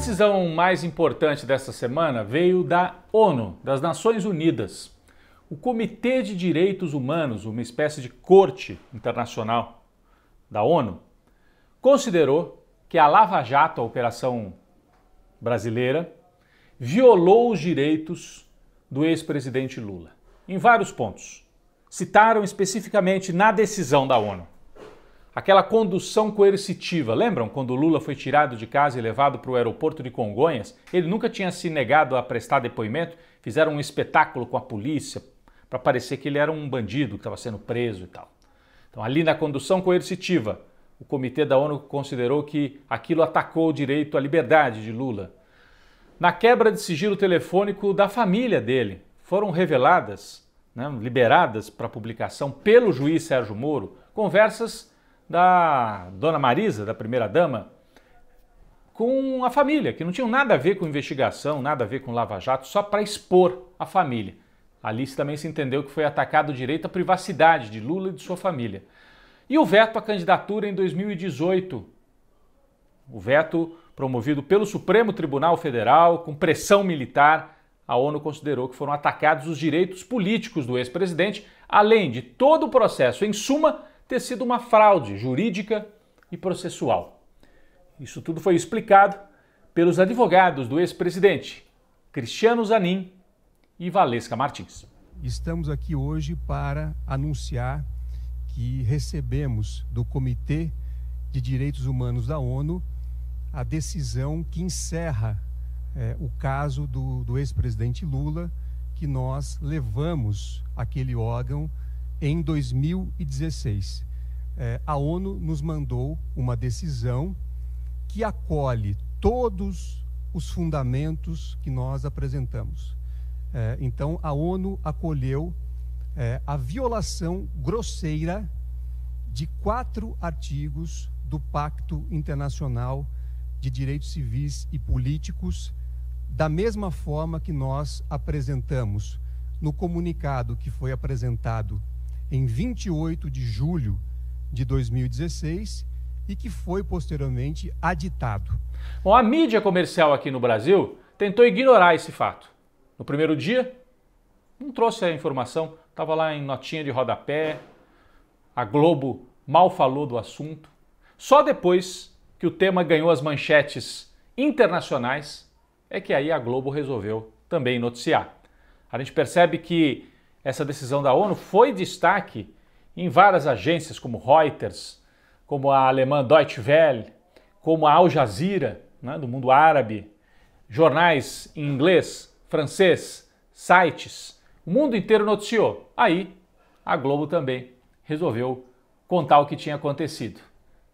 decisão mais importante dessa semana veio da ONU, das Nações Unidas. O Comitê de Direitos Humanos, uma espécie de corte internacional da ONU, considerou que a Lava Jato, a operação brasileira, violou os direitos do ex-presidente Lula, em vários pontos. Citaram especificamente na decisão da ONU aquela condução coercitiva. Lembram quando Lula foi tirado de casa e levado para o aeroporto de Congonhas? Ele nunca tinha se negado a prestar depoimento, fizeram um espetáculo com a polícia para parecer que ele era um bandido que estava sendo preso e tal. Então, ali na condução coercitiva, o Comitê da ONU considerou que aquilo atacou o direito à liberdade de Lula. Na quebra de sigilo telefônico da família dele, foram reveladas, né, liberadas para publicação pelo juiz Sérgio Moro, conversas da dona Marisa, da primeira-dama, com a família, que não tinham nada a ver com investigação, nada a ver com Lava Jato, só para expor a família. Alice também se entendeu que foi atacado o direito à privacidade de Lula e de sua família. E o veto à candidatura em 2018. O veto promovido pelo Supremo Tribunal Federal, com pressão militar, a ONU considerou que foram atacados os direitos políticos do ex-presidente, além de todo o processo, em suma, ter sido uma fraude jurídica e processual. Isso tudo foi explicado pelos advogados do ex-presidente, Cristiano Zanin e Valesca Martins. Estamos aqui hoje para anunciar que recebemos do Comitê de Direitos Humanos da ONU a decisão que encerra é, o caso do, do ex-presidente Lula, que nós levamos aquele órgão em 2016. É, a ONU nos mandou uma decisão que acolhe todos os fundamentos que nós apresentamos. É, então, a ONU acolheu é, a violação grosseira de quatro artigos do Pacto Internacional de Direitos Civis e Políticos, da mesma forma que nós apresentamos no comunicado que foi apresentado em 28 de julho de 2016 e que foi posteriormente aditado. Bom, a mídia comercial aqui no Brasil tentou ignorar esse fato. No primeiro dia, não trouxe a informação, estava lá em notinha de rodapé, a Globo mal falou do assunto. Só depois que o tema ganhou as manchetes internacionais é que aí a Globo resolveu também noticiar. A gente percebe que essa decisão da ONU foi destaque em várias agências, como Reuters, como a alemã Deutsche Welle, como a Al Jazeera, né, do mundo árabe, jornais em inglês, francês, sites. O mundo inteiro noticiou. Aí, a Globo também resolveu contar o que tinha acontecido.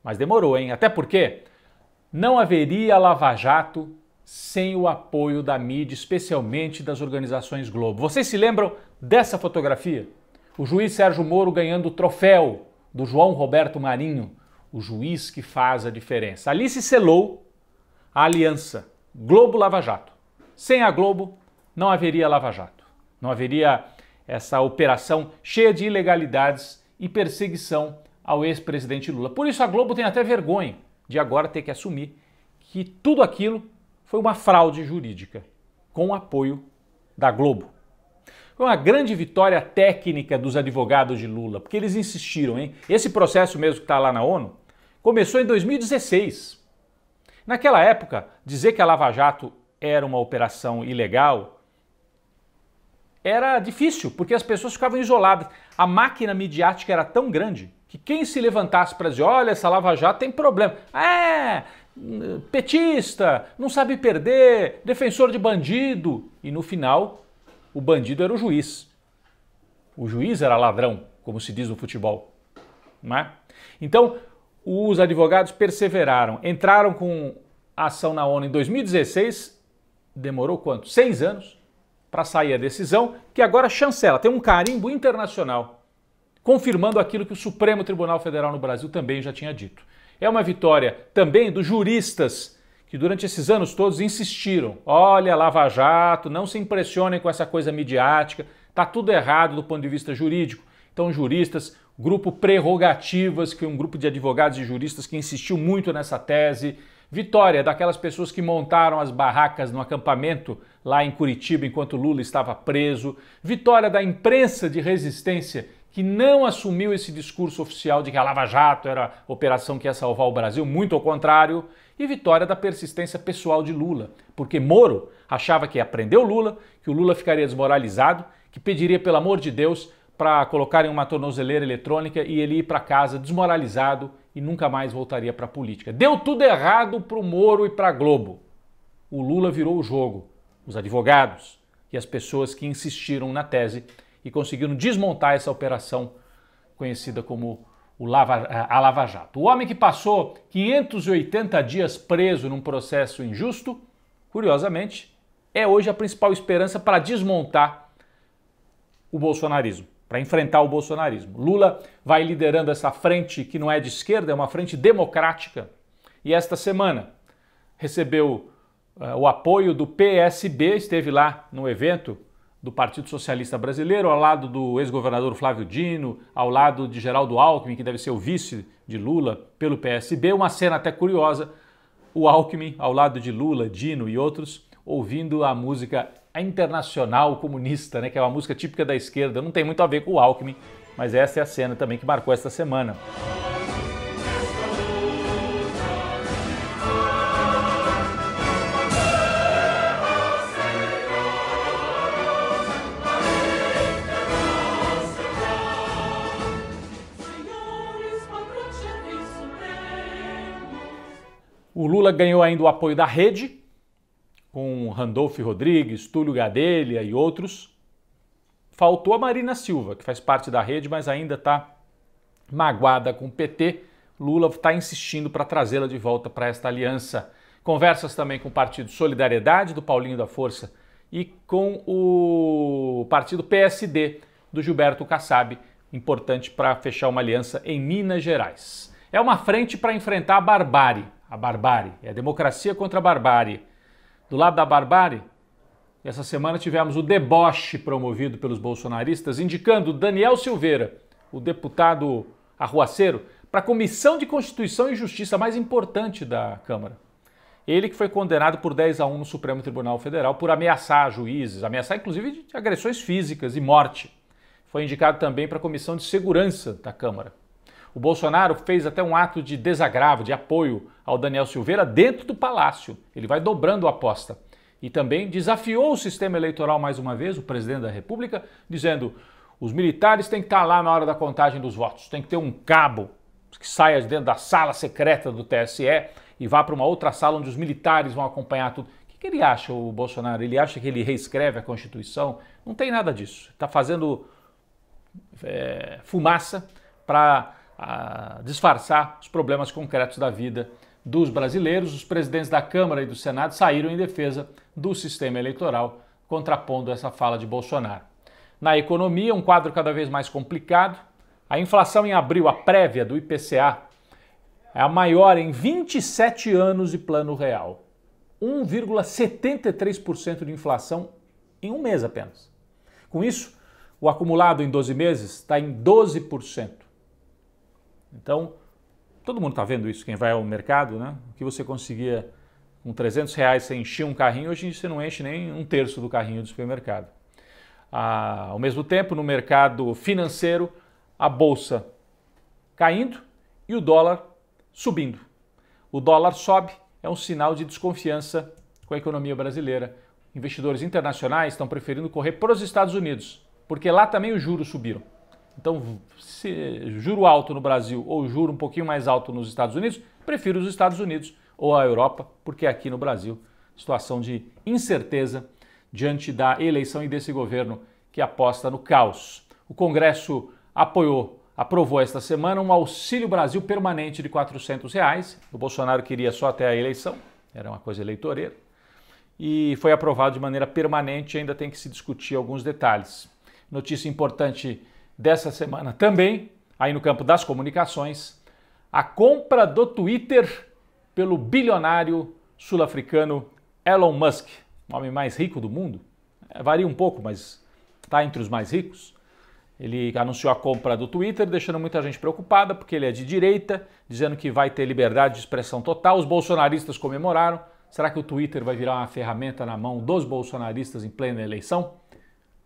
Mas demorou, hein? Até porque não haveria Lava Jato sem o apoio da mídia, especialmente das organizações Globo. Vocês se lembram dessa fotografia? O juiz Sérgio Moro ganhando o troféu do João Roberto Marinho, o juiz que faz a diferença. Ali se selou a aliança Globo-Lava Jato. Sem a Globo, não haveria Lava Jato. Não haveria essa operação cheia de ilegalidades e perseguição ao ex-presidente Lula. Por isso a Globo tem até vergonha de agora ter que assumir que tudo aquilo foi uma fraude jurídica, com o apoio da Globo. Foi uma grande vitória técnica dos advogados de Lula, porque eles insistiram, hein? Esse processo mesmo que está lá na ONU começou em 2016. Naquela época, dizer que a Lava Jato era uma operação ilegal era difícil, porque as pessoas ficavam isoladas. A máquina midiática era tão grande que quem se levantasse para dizer, olha, essa Lava Jato tem problema. É, petista, não sabe perder, defensor de bandido. E no final, o bandido era o juiz. O juiz era ladrão, como se diz no futebol. É? Então, os advogados perseveraram, entraram com ação na ONU em 2016, demorou quanto? Seis anos para sair a decisão, que agora chancela, tem um carimbo internacional, confirmando aquilo que o Supremo Tribunal Federal no Brasil também já tinha dito. É uma vitória também dos juristas que durante esses anos todos insistiram: olha, Lava Jato, não se impressionem com essa coisa midiática, tá tudo errado do ponto de vista jurídico. Então, juristas, grupo Prerrogativas, que é um grupo de advogados e juristas que insistiu muito nessa tese. Vitória daquelas pessoas que montaram as barracas no acampamento lá em Curitiba enquanto Lula estava preso. Vitória da imprensa de resistência que não assumiu esse discurso oficial de que a Lava Jato era a operação que ia salvar o Brasil, muito ao contrário, e vitória da persistência pessoal de Lula, porque Moro achava que ia prender o Lula, que o Lula ficaria desmoralizado, que pediria, pelo amor de Deus, para colocarem uma tornozeleira eletrônica e ele ir para casa desmoralizado e nunca mais voltaria para a política. Deu tudo errado para o Moro e para a Globo. O Lula virou o jogo. Os advogados e as pessoas que insistiram na tese e conseguiram desmontar essa operação conhecida como Lava, eh, a Lava Jato. O homem que passou 580 dias preso num processo injusto, curiosamente, é hoje a principal esperança para desmontar o bolsonarismo, para enfrentar o bolsonarismo. Lula vai liderando essa frente que não é de esquerda, é uma frente democrática. E esta semana recebeu uh, o apoio do PSB, esteve lá no evento do Partido Socialista Brasileiro, ao lado do ex-governador Flávio Dino, ao lado de Geraldo Alckmin, que deve ser o vice de Lula pelo PSB. Uma cena até curiosa: o Alckmin ao lado de Lula, Dino e outros, ouvindo a música Internacional Comunista, né, que é uma música típica da esquerda. Não tem muito a ver com o Alckmin, mas essa é a cena também que marcou esta semana. O Lula ganhou ainda o apoio da rede, com Randolfo Rodrigues, Túlio Gadelha e outros. Faltou a Marina Silva, que faz parte da rede, mas ainda está magoada com o PT. Lula está insistindo para trazê-la de volta para esta aliança. Conversas também com o Partido Solidariedade, do Paulinho da Força, e com o Partido PSD, do Gilberto Kassab, importante para fechar uma aliança em Minas Gerais. É uma frente para enfrentar a barbárie a barbárie. É a democracia contra a barbárie. Do lado da barbárie, essa semana tivemos o deboche promovido pelos bolsonaristas, indicando Daniel Silveira, o deputado arruaceiro, para a Comissão de Constituição e Justiça mais importante da Câmara. Ele que foi condenado por 10 a 1 no Supremo Tribunal Federal por ameaçar juízes, ameaçar inclusive de agressões físicas e morte. Foi indicado também para a Comissão de Segurança da Câmara. O Bolsonaro fez até um ato de desagravo, de apoio ao Daniel Silveira dentro do palácio. Ele vai dobrando a aposta. E também desafiou o sistema eleitoral mais uma vez, o presidente da República, dizendo: os militares têm que estar lá na hora da contagem dos votos, tem que ter um cabo que saia de dentro da sala secreta do TSE e vá para uma outra sala onde os militares vão acompanhar tudo. O que, ele acha, o Bolsonaro? Ele acha que ele reescreve a Constituição? Não tem nada disso. Está fazendo é, fumaça para a disfarçar os problemas concretos da vida dos brasileiros, os presidentes da Câmara e do Senado saíram em defesa do sistema eleitoral, contrapondo essa fala de Bolsonaro. Na economia, um quadro cada vez mais complicado. A inflação em abril, a prévia do IPCA, é a maior em 27 anos de plano real. 1,73% de inflação em um mês apenas. Com isso, o acumulado em 12 meses está em 12%. Então, todo mundo está vendo isso, quem vai ao mercado, né? O que você conseguia com 300 reais, você enchia um carrinho, hoje você não enche nem um terço do carrinho do supermercado. Ah, ao mesmo tempo, no mercado financeiro, a bolsa caindo e o dólar subindo. O dólar sobe, é um sinal de desconfiança com a economia brasileira. Investidores internacionais estão preferindo correr para os Estados Unidos, porque lá também os juros subiram. Então, juro alto no Brasil ou juro um pouquinho mais alto nos Estados Unidos, prefiro os Estados Unidos ou a Europa, porque aqui no Brasil, situação de incerteza diante da eleição e desse governo que aposta no caos. O Congresso apoiou, aprovou esta semana um auxílio Brasil permanente de 400 reais. O Bolsonaro queria só até a eleição, era uma coisa eleitoreira. E foi aprovado de maneira permanente, ainda tem que se discutir alguns detalhes. Notícia importante dessa semana também, aí no campo das comunicações, a compra do Twitter pelo bilionário sul-africano Elon Musk, o homem mais rico do mundo. É, varia um pouco, mas está entre os mais ricos. Ele anunciou a compra do Twitter, deixando muita gente preocupada, porque ele é de direita, dizendo que vai ter liberdade de expressão total. Os bolsonaristas comemoraram. Será que o Twitter vai virar uma ferramenta na mão dos bolsonaristas em plena eleição?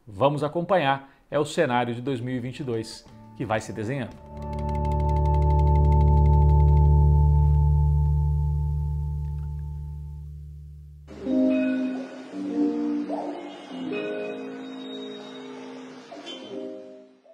Vamos acompanhar é o cenário de 2022 que vai se desenhando.